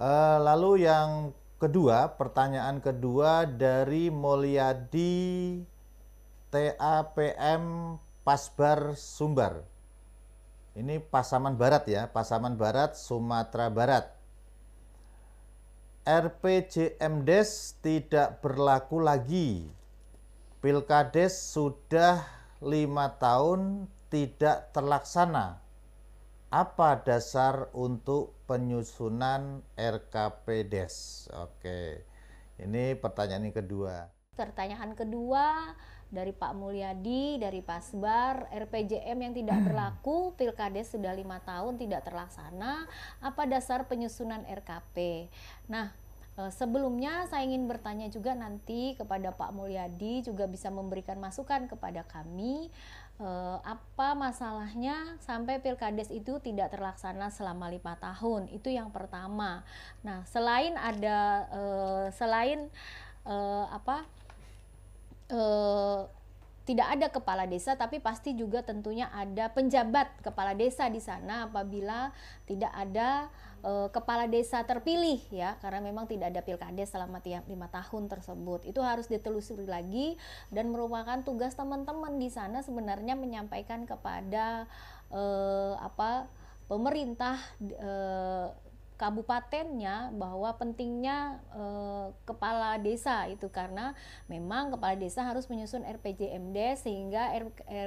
Eh, lalu yang kedua, pertanyaan kedua dari Mulyadi TAPM Pasbar Sumbar. Ini Pasaman Barat ya, Pasaman Barat, Sumatera Barat. RPJMDes tidak berlaku lagi. Pilkades sudah lima tahun tidak terlaksana apa dasar untuk penyusunan RKPDes? Oke, ini pertanyaan yang kedua. Pertanyaan kedua dari Pak Mulyadi, dari Pasbar, RPJM yang tidak hmm. berlaku, Pilkades sudah lima tahun tidak terlaksana, apa dasar penyusunan RKP? Nah, Eh, sebelumnya saya ingin bertanya juga nanti kepada Pak Mulyadi juga bisa memberikan masukan kepada kami eh, apa masalahnya sampai pilkades itu tidak terlaksana selama lima tahun itu yang pertama. Nah selain ada eh, selain apa tidak ada kepala desa tapi pasti juga tentunya ada penjabat kepala desa di sana apabila tidak ada e, kepala desa terpilih ya karena memang tidak ada pilkades selama tiap lima tahun tersebut itu harus ditelusuri lagi dan merupakan tugas teman-teman di sana sebenarnya menyampaikan kepada e, apa pemerintah e, kabupatennya bahwa pentingnya eh, kepala desa itu karena memang kepala desa harus menyusun RPJMD sehingga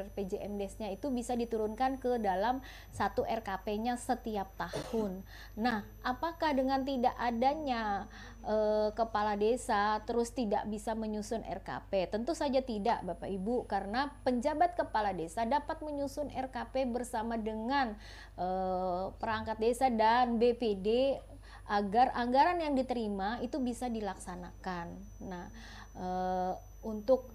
RPJMD-nya itu bisa diturunkan ke dalam satu RKP-nya setiap tahun. Nah, apakah dengan tidak adanya eh, kepala desa terus tidak bisa menyusun RKP? Tentu saja tidak, Bapak Ibu, karena penjabat kepala desa dapat menyusun RKP bersama dengan eh, perangkat desa dan BPD agar anggaran yang diterima itu bisa dilaksanakan. Nah, e, untuk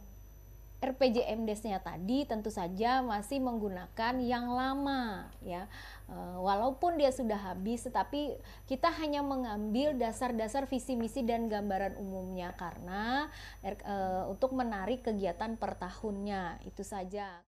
RPJMDes-nya tadi tentu saja masih menggunakan yang lama ya. E, walaupun dia sudah habis tetapi kita hanya mengambil dasar-dasar visi misi dan gambaran umumnya karena e, untuk menarik kegiatan per tahunnya itu saja.